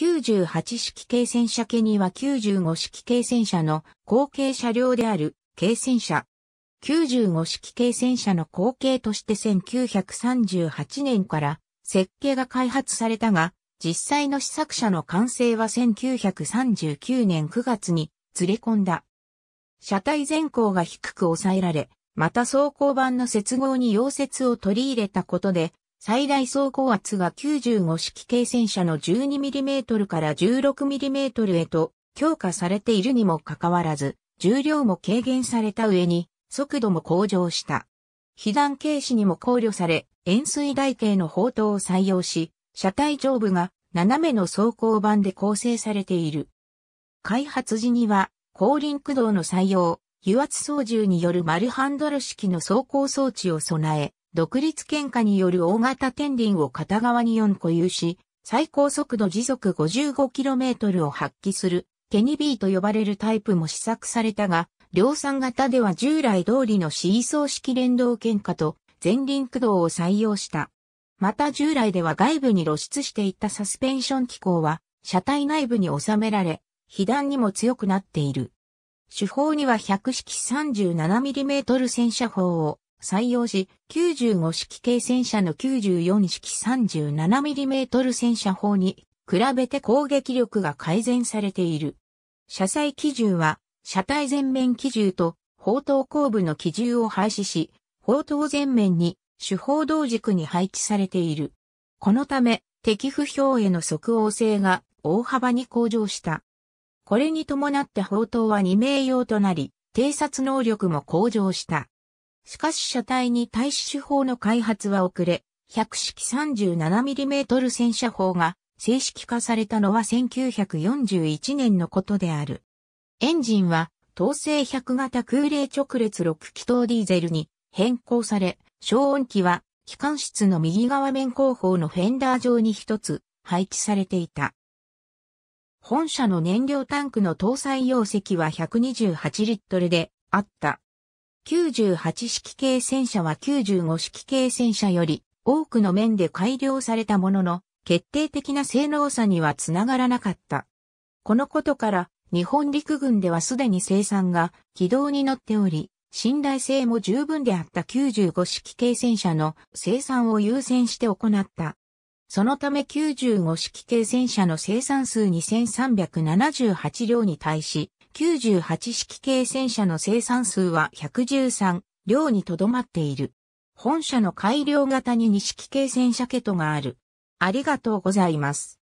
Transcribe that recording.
98式軽戦車系には95式軽戦車の後継車両である軽戦車。95式軽戦車の後継として1938年から設計が開発されたが、実際の試作車の完成は1939年9月にずれ込んだ。車体前高が低く抑えられ、また装甲版の接合に溶接を取り入れたことで、最大走行圧が95式軽戦車の 12mm から 16mm へと強化されているにもかかわらず、重量も軽減された上に、速度も向上した。被弾軽視にも考慮され、円錐台形の砲塔を採用し、車体上部が斜めの走行板で構成されている。開発時には、後輪駆動の採用、油圧操縦による丸ハンドル式の走行装置を備え、独立喧嘩による大型天輪を片側に4個有し、最高速度時速 55km を発揮する、ケニビーと呼ばれるタイプも試作されたが、量産型では従来通りのシーソー式連動喧嘩と前輪駆動を採用した。また従来では外部に露出していたサスペンション機構は車体内部に収められ、被弾にも強くなっている。手法には100式 37mm 戦車砲を採用し、95式系戦車の94式 37mm 戦車砲に比べて攻撃力が改善されている。車載機銃は、車体前面機銃と砲塔後部の機銃を廃止し、砲塔前面に主砲同軸に配置されている。このため、敵不評への即応性が大幅に向上した。これに伴って砲塔は2名用となり、偵察能力も向上した。しかし車体に対視手法の開発は遅れ、100式 37mm 戦車砲が正式化されたのは1941年のことである。エンジンは、統制100型空冷直列6気筒ディーゼルに変更され、消音機は、機関室の右側面後方のフェンダー上に一つ配置されていた。本社の燃料タンクの搭載容積は128リットルであった。98式系戦車は95式系戦車より多くの面で改良されたものの、決定的な性能差にはつながらなかった。このことから、日本陸軍ではすでに生産が軌道に乗っており、信頼性も十分であった95式系戦車の生産を優先して行った。そのため95式系戦車の生産数2378両に対し、98式系戦車の生産数は113両にとどまっている。本社の改良型に2式系戦車ケトがある。ありがとうございます。